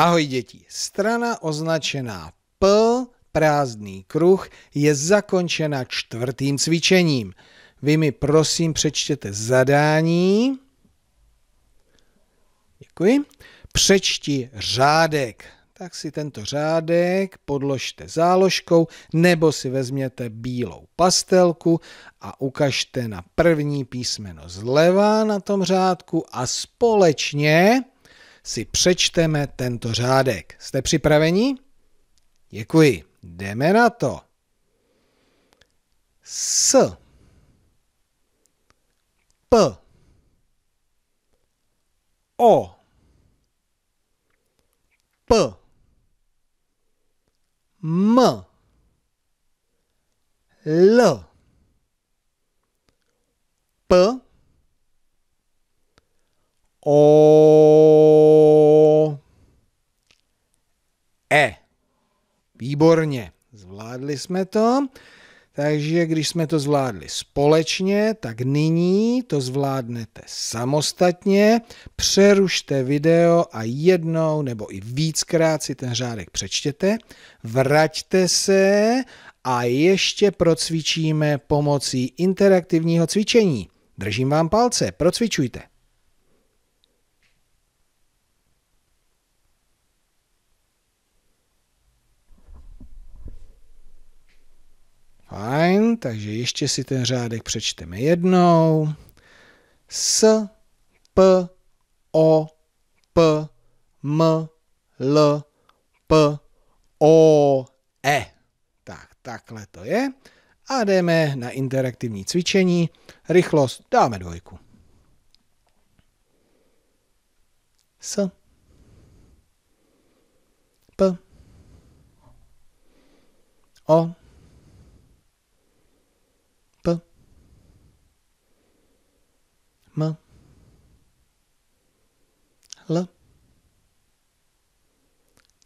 Ahoj děti, strana označená P, prázdný kruh, je zakončena čtvrtým cvičením. Vy mi prosím přečtěte zadání. Děkuji. Přečti řádek. Tak si tento řádek podložte záložkou nebo si vezměte bílou pastelku a ukažte na první písmeno zleva na tom řádku a společně si přečteme tento řádek. Jste připraveni? Děkuji. Jdeme na to. S P O P M L P O E. Výborně, zvládli jsme to. Takže když jsme to zvládli společně, tak nyní to zvládnete samostatně. Přerušte video a jednou nebo i víckrát si ten řádek přečtěte. Vraťte se a ještě procvičíme pomocí interaktivního cvičení. Držím vám palce, procvičujte. Fajn, takže ještě si ten řádek přečteme jednou. S, P, O, P, M, L, P, O, E. Tak, takhle to je. A jdeme na interaktivní cvičení. Rychlost dáme dvojku. S, P, O, M. L.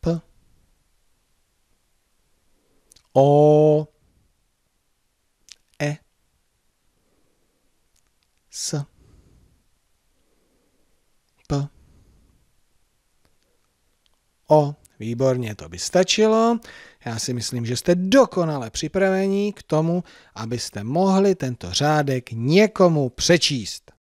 P. O. E. S. P. O. Výborně, to by stačilo. Já si myslím, že jste dokonale připravení k tomu, abyste mohli tento řádek někomu přečíst.